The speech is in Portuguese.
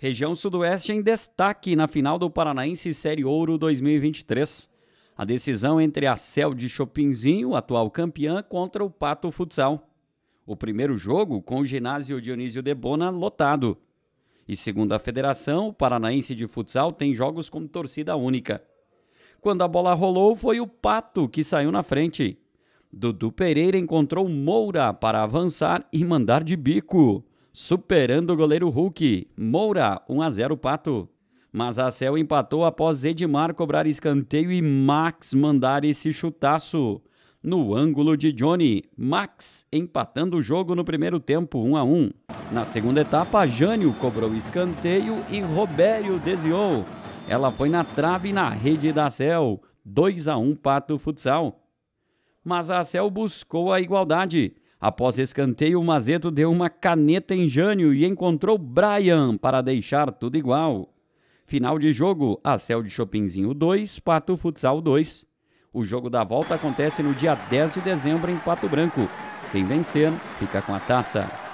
Região Sudoeste em destaque na final do Paranaense Série Ouro 2023. A decisão entre a Cel de Chopinzinho, atual campeã, contra o Pato Futsal. O primeiro jogo com o ginásio Dionísio Debona lotado. E segundo a federação, o Paranaense de Futsal tem jogos com torcida única. Quando a bola rolou, foi o Pato que saiu na frente. Dudu Pereira encontrou Moura para avançar e mandar de bico. Superando o goleiro Hulk, Moura 1 a 0 Pato. Mas a Cel empatou após Edmar cobrar escanteio e Max mandar esse chutaço. No ângulo de Johnny, Max empatando o jogo no primeiro tempo 1 a 1. Na segunda etapa, Jânio cobrou escanteio e Robério desviou. Ela foi na trave na rede da Cel, 2 a 1 Pato Futsal. Mas a Cel buscou a igualdade Após escanteio, o Mazeto deu uma caneta em Jânio e encontrou Brian para deixar tudo igual. Final de jogo, Acel de Chopinzinho 2, Pato Futsal 2. O jogo da volta acontece no dia 10 de dezembro em Pato Branco. Quem vencer fica com a taça.